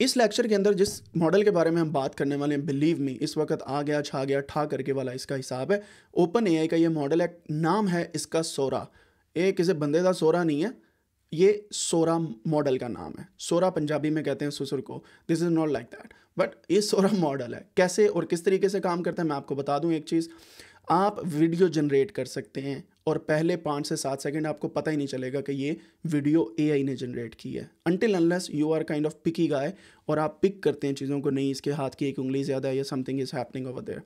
इस लेक्चर के अंदर जिस मॉडल के बारे में हम बात करने वाले हैं बिलीव मी इस वक्त आ गया छा गया ठा करके वाला इसका हिसाब है ओपन एआई का ये मॉडल है नाम है इसका सोरा ये किसी बंदे का सोरा नहीं है ये सोरा मॉडल का नाम है सोरा पंजाबी में कहते हैं सुसुर को this is not like that but ये सोरा मॉडल है कैसे और किस तरीके से काम करता है मैं आपको बता दूं एक चीज़ आप वीडियो जनरेट कर सकते हैं और पहले पाँच से सात सेकंड आपको पता ही नहीं चलेगा कि ये वीडियो एआई ने जनरेट की है until unless you are kind of picky guy और आप पिक करते हैं चीज़ों को नहीं इसके हाथ की एक उंगली ज़्यादा है या something is happening over there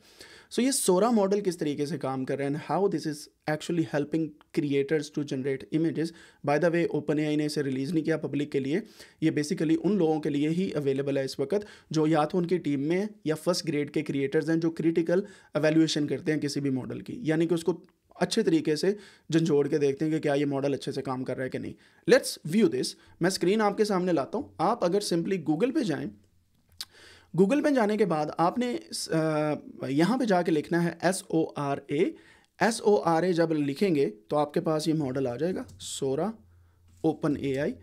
so ये सोरा मॉडल किस तरीके से काम कर रहे हैं how this is actually helping creators to generate images by the way OpenAI ने इसे रिलीज़ नहीं किया पब्लिक के लिए ये बेसिकली उन लोगों के लिए ही अवेलेबल है इस वक्त जो या तो उनकी टीम में या फर्स्ट ग्रेड के क्रिएटर्स हैं जो क्रिटिकल एवेल्यूएशन करते हैं किसी भी मॉडल की यानी कि उसको अच्छे तरीके से झंझोड़ के देखते हैं कि क्या ये मॉडल अच्छे से काम कर रहा है कि नहीं लेट्स व्यू दिस मैं स्क्रीन आपके सामने लाता हूँ आप अगर सिंपली गूगल पे जाएं गूगल में जाने के बाद आपने यहाँ पे जाके लिखना है S O R A S O R A जब लिखेंगे तो आपके पास ये मॉडल आ जाएगा सोरा ओपन ए आई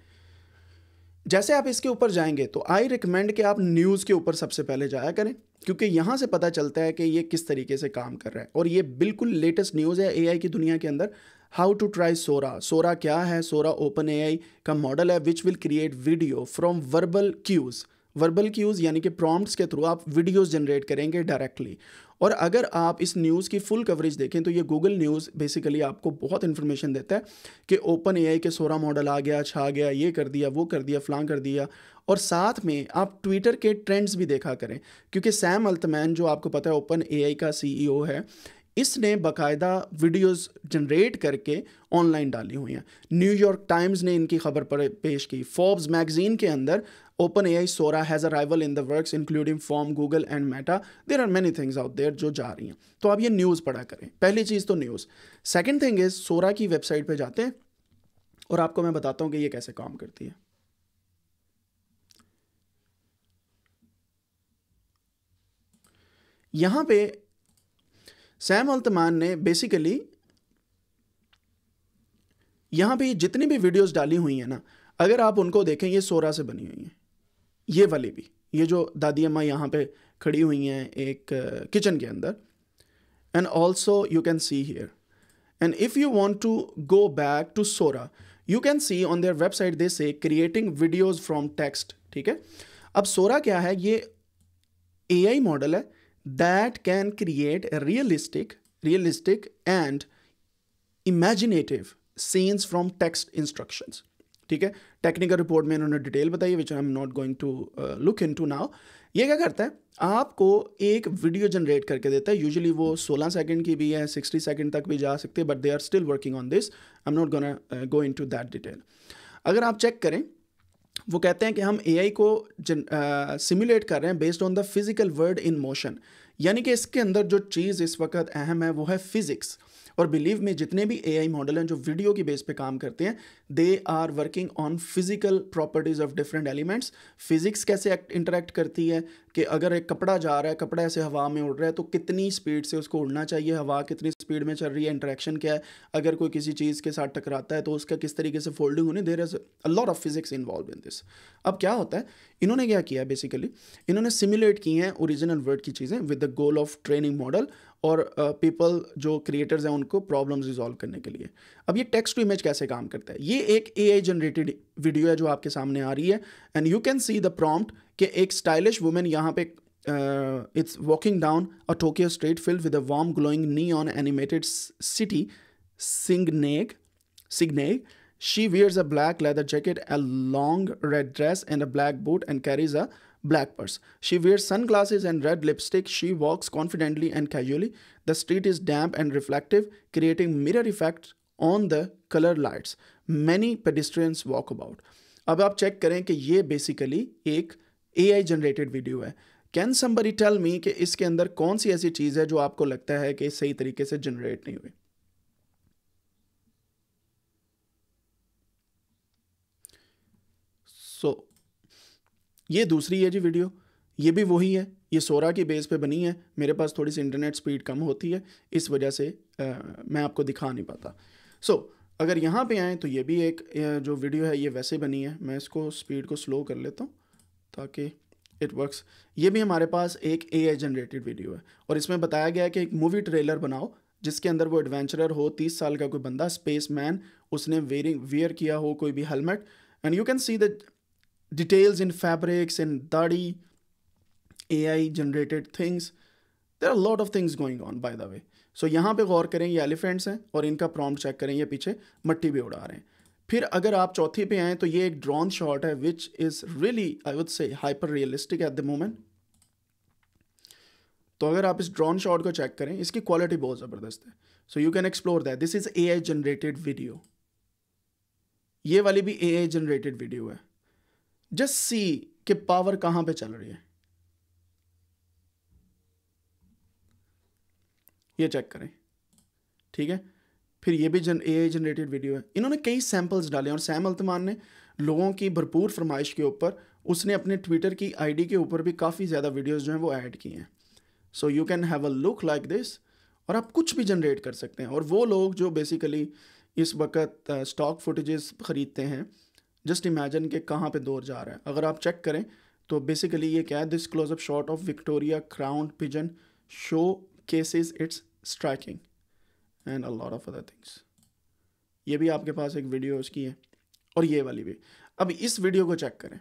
जैसे आप इसके ऊपर जाएंगे तो आई रिकमेंड कि आप न्यूज़ के ऊपर सबसे पहले जाया करें क्योंकि यहाँ से पता चलता है कि ये किस तरीके से काम कर रहा है और ये बिल्कुल लेटेस्ट न्यूज़ है एआई की दुनिया के अंदर how to try Sora Sora क्या है सोरा ओपन एआई का मॉडल है which will create video from verbal cues verbal cues यानी कि प्रॉम्प्ट्स के थ्रू आप वीडियोस जनरेट करेंगे डायरेक्टली और अगर आप इस न्यूज़ की फुल कवरेज देखें तो ये गूगल न्यूज़ बेसिकली आपको बहुत इन्फॉर्मेशन देता है कि ओपन ए के सोरा मॉडल आ गया छा गया ये कर दिया वो कर दिया फ्लां कर दिया और साथ में आप ट्विटर के ट्रेंड्स भी देखा करें क्योंकि सैम अल्तमैन जो आपको पता है ओपन ए का सी है इसने बकायदा वीडियोस जनरेट करके ऑनलाइन डाली हुई हैं न्यूयॉर्क टाइम्स ने इनकी खबर पर पेश की फोर्ब्स मैगजीन के अंदर OpenAI Sora has arrival in the works including from Google and Meta there are many things out there जो जा रही हैं तो आप ये न्यूज़ पढ़ा करें पहली चीज़ तो news second thing is Sora की वेबसाइट पर जाते हैं और आपको मैं बताता हूँ कि ये कैसे काम करती है यहाँ पे सैम अल्तमान ने बेसिकली यहां पे जितनी भी वीडियोस डाली हुई हैं ना अगर आप उनको देखें ये सोरा से बनी हुई हैं ये वाली भी ये जो दादी अम्मा यहाँ पे खड़ी हुई हैं एक किचन uh, के अंदर and also you can see here and if you want to go back to Sora you can see on their website they say creating videos from text ठीक है अब सोरा क्या है ये ए मॉडल है that can create a realistic, realistic and imaginative scenes from text instructions. ठीक है technical report में इन्होंने डिटेल बताई which I am not going to look into now ये क्या करता है आपको एक वीडियो जनरेट करके देता है यूजुअली वो 16 सेकंड की भी है 60 सेकंड तक भी जा सकते हैं but they are still working on this I am not gonna go into that detail अगर आप चेक करें वो कहते हैं कि हम ए को सिमुलेट कर रहे हैं based on the physical world in motion यानी कि इसके अंदर जो चीज़ इस वक्त अहम है वो है फिज़िक्स और बिलीव में जितने भी ए आई मॉडल हैं जो वीडियो की बेस पे काम करते हैं they are working on physical properties of different elements physics कैसे इंटरेक्ट करती है कि अगर एक कपड़ा जा रहा है कपड़ा ऐसे हवा में उड़ रहा है तो कितनी स्पीड से उसको उड़ना चाहिए हवा कितनी स्पीड में चल रही है इंटरेक्शन क्या है अगर कोई किसी चीज़ के साथ टकराता है तो उसका किस तरीके से फोल्डिंग होने there is a lot of physics involve in this अब क्या होता है इन्होंने क्या किया बेसिकली इन्होंने सिमुलेट की हैं ओरिजिनल वर्ड की चीज़ें with the goal of training model और पीपल uh, जो क्रिएटर्स हैं उनको प्रॉब्लम्स रिजॉल्व करने के लिए अब ये टेक्स्ट टू इमेज कैसे काम करता है ये एक ए आई जनरेटेड वीडियो है जो आपके सामने आ रही है and you can see the prompt कि एक स्टाइलिश वुमेन यहाँ पे it's walking down a Tokyo street filled with a warm glowing neon animated city signage signage she wears a black leather jacket a long red dress and a black boot and carries a black purse. She wears sunglasses and red lipstick. She walks confidently and casually. The street is damp and reflective, creating mirror effect on the color lights. Many pedestrians walk about. अब आप check करें कि ये basically एक A I generated video है can somebody tell me कि इसके अंदर कौन सी ऐसी चीज़ है जो आपको लगता है कि सही तरीके से जनरेट नहीं हुई ये दूसरी है जी वीडियो ये भी वही है ये सोरा की बेस पे बनी है मेरे पास थोड़ी सी इंटरनेट स्पीड कम होती है इस वजह से आ, मैं आपको दिखा नहीं पाता सो so, अगर यहाँ पे आएँ तो ये भी एक जो वीडियो है ये वैसे बनी है मैं इसको स्पीड को स्लो कर लेता हूँ ताकि इट वर्क्स ये भी हमारे पास एक ए जनरेटेड वीडियो है और इसमें बताया गया है कि एक मूवी ट्रेलर बनाओ जिसके अंदर वो एडवेंचरर हो तीस साल का कोई बंदा स्पेस मैन उसने वेयरिंग वेयर किया हो कोई भी helmet and you can see the details in fabrics and dirty AI generated things. There are lot of things going on by the way so यहाँ पे गौर करें ये एलिफेंट्स हैं और इनका प्रॉम्प्ट चेक करें ये पीछे मट्टी भी उड़ा रहे हैं फिर अगर आप चौथी पे आए तो ये एक ड्रोन शॉट है which is really I would say hyper realistic at the moment तो अगर आप इस ड्रोन शॉट को चेक करें इसकी क्वालिटी बहुत ज़बरदस्त है so you can explore that this is A I generated video ये वाली भी ए आई जनरेटेड वीडियो है जस्ट सी कि पावर कहां पे चल रही है ये चेक करें ठीक है फिर ये भी जन ए जनरेटेड वीडियो है इन्होंने कई सैंपल्स डाले और सैम अल्तमान ने लोगों की भरपूर फरमाइश के ऊपर उसने अपने ट्विटर की आईडी के ऊपर भी काफ़ी ज़्यादा वीडियोस जो हैं वो ऐड किए हैं so you can have a look like this और आप कुछ भी जनरेट कर सकते हैं और वो लोग जो बेसिकली इस वक्त स्टॉक फुटेजेस ख़रीदते हैं जस्ट इमेजिन के कहाँ पे दौर जा रहा है अगर आप चेक करें तो बेसिकली ये क्या है this close up shot of Victoria crowned pigeon showcases it's striking and a lot of other things ये भी आपके पास एक वीडियो उसकी है और ये वाली भी अब इस वीडियो को चेक करें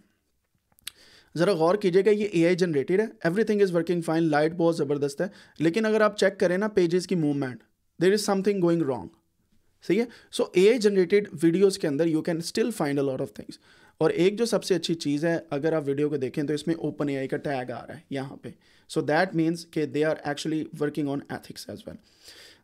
ज़रा गौर कीजिएगा ये ए आई जनरेटेड है everything is working fine light बहुत ज़बरदस्त है लेकिन अगर आप चेक करें ना पेजेस की movement there is something going wrong सही है सो ए जनरेटेड वीडियोज़ के अंदर you can still find a lot of things और एक जो सबसे अच्छी चीज़ है अगर आप वीडियो को देखें तो इसमें ओपन ए का टैग आ रहा है यहाँ पे सो दैट मीन्स के they are actually working on ethics as well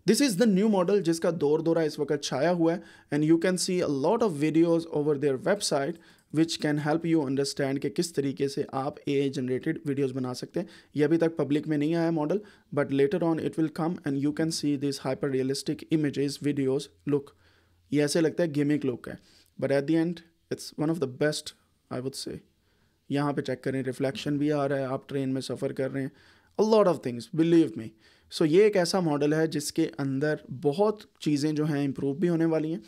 this is the new model जिसका दौर दौरा इस वक्त छाया हुआ है and you can see a lot of videos over their website which can help you understand कि किस तरीके से आप ए जनरेटेड वीडियोज़ बना सकते हैं ये अभी तक पब्लिक में नहीं आया model but later on it will come and you can see this hyper realistic image videos look ये ऐसे लगता है गेमिंग लुक है but at the end it's one of the best I would say यहाँ पर check करें reflection भी आ रहा है आप ट्रेन में सफ़र कर रहे हैं lot of things believe me so ये एक ऐसा मॉडल है जिसके अंदर बहुत चीज़ें जो हैं इम्प्रूव भी होने वाली हैं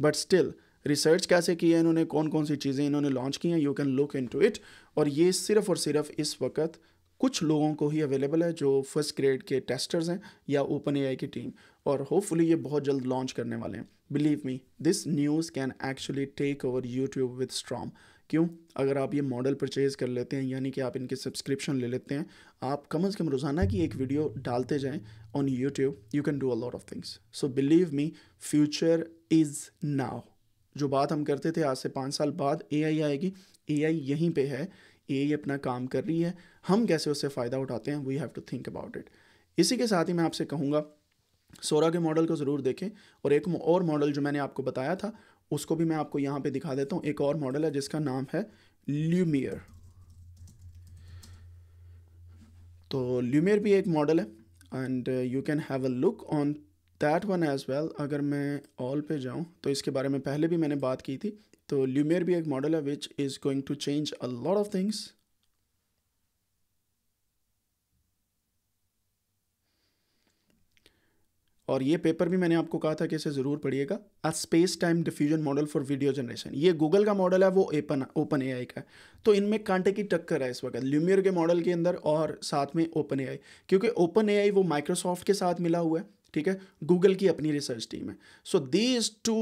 बट स्टिल रिसर्च कैसे की है इन्होंने कौन कौन सी चीज़ें इन्होंने लॉन्च की हैं you can look in it और ये सिर्फ और सिर्फ इस वक्त कुछ लोगों को ही अवेलेबल है जो फर्स्ट ग्रेड के टेस्टर्स हैं या ओपन ए की टीम और होपफुली ये बहुत जल्द लॉन्च करने वाले हैं believe me this news can actually take over YouTube with storm क्यों अगर आप ये मॉडल परचेज़ कर लेते हैं यानी कि आप इनके सब्सक्रिप्शन ले लेते हैं आप कम अज़ कम रोज़ाना की एक वीडियो डालते जाएं on YouTube you can do a lot of things so believe me future is now जो बात हम करते थे आज से पाँच साल बाद ए आएगी ए यहीं पर है ए अपना काम कर रही है हम कैसे उससे फ़ायदा उठाते हैं we have to think about it इसी के साथ ही मैं आपसे कहूँगा सोरा के मॉडल को ज़रूर देखें और एक और मॉडल जो मैंने आपको बताया था उसको भी मैं आपको यहाँ पे दिखा देता हूँ एक और मॉडल है जिसका नाम है ल्यूमियर तो ल्यूमियर भी एक मॉडल है and you can have a look on that one as well अगर मैं ऑल पे जाऊँ तो इसके बारे में पहले भी मैंने बात की थी तो ल्यूमेर भी एक मॉडल है which is going to change a lot of things और ये पेपर भी मैंने आपको कहा था कि इसे ज़रूर पढ़िएगा a space time diffusion model for video generation ये गूगल का मॉडल है वो ओपन ओपन ए का है तो इनमें कांटे की टक्कर है इस वक्त ल्यूमियर के मॉडल के अंदर और साथ में ओपन ए क्योंकि ओपन ए वो माइक्रोसॉफ्ट के साथ मिला हुआ है ठीक है गूगल की अपनी रिसर्च टीम है so these two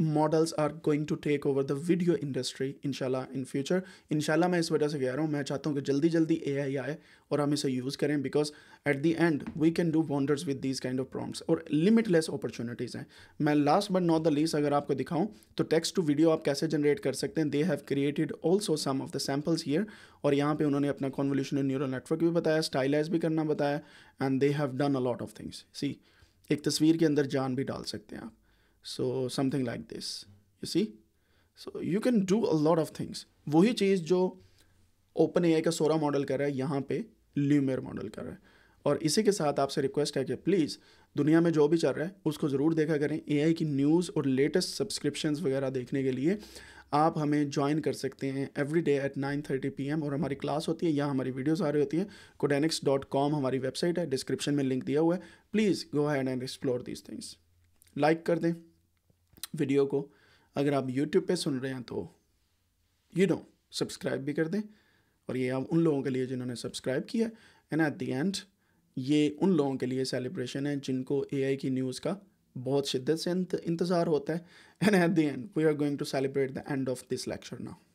models are going to take over the video industry इनशाला इन फ्यूचर इनशाला मैं इस वजह से कह रहा हूँ मैं चाहता हूँ कि जल्दी जल्दी ए आई आए और हम इसे यूज़ करें because at the end we can do wonders with these kind of prompts और लिमिटलेस अपॉर्चुनिटीज़ हैं मैं last but not the least अगर आपको दिखाऊँ तो टेक्स्ट टू वीडियो आप कैसे जनरेट कर सकते हैं they have created also some of the samples here और यहाँ पर उन्होंने अपना कॉन्वोल्यूशन न्यूरल नेटवर्क भी बताया स्टाइलाइज भी करना बताया and they have done a lot of things see एक तस्वीर के अंदर जान भी डाल सकते हैं आप so something like this you see so you can do a lot of things वही चीज़ जो ओपन ए का सोरा मॉडल कर रहा है यहाँ पे ल्यूमेर मॉडल कर रहा है और इसी के साथ आपसे रिक्वेस्ट है कि प्लीज़ दुनिया में जो भी चल रहा है उसको ज़रूर देखा करें ए की न्यूज़ और लेटेस्ट सब्सक्रिप्शन वगैरह देखने के लिए आप हमें ज्वाइन कर सकते हैं every day at nine thirty P M और हमारी क्लास होती है या हमारी वीडियोज़ आ रही होती है कोडेनिक्स डॉट कॉम हमारी वेबसाइट है डिस्क्रिप्शन में लिंक दिया हुआ है please go ahead and explore these things like कर दें वीडियो को अगर आप यूट्यूब पे सुन रहे हैं तो यू नो सब्सक्राइब भी कर दें और ये आप उन लोगों के लिए जिन्होंने सब्सक्राइब किया एंड एट दी एंड ये उन लोगों के लिए सेलिब्रेशन है जिनको आई की न्यूज़ का बहुत शिद्दत से इंतज़ार होता है and at the end we are going to celebrate the end of this lecture now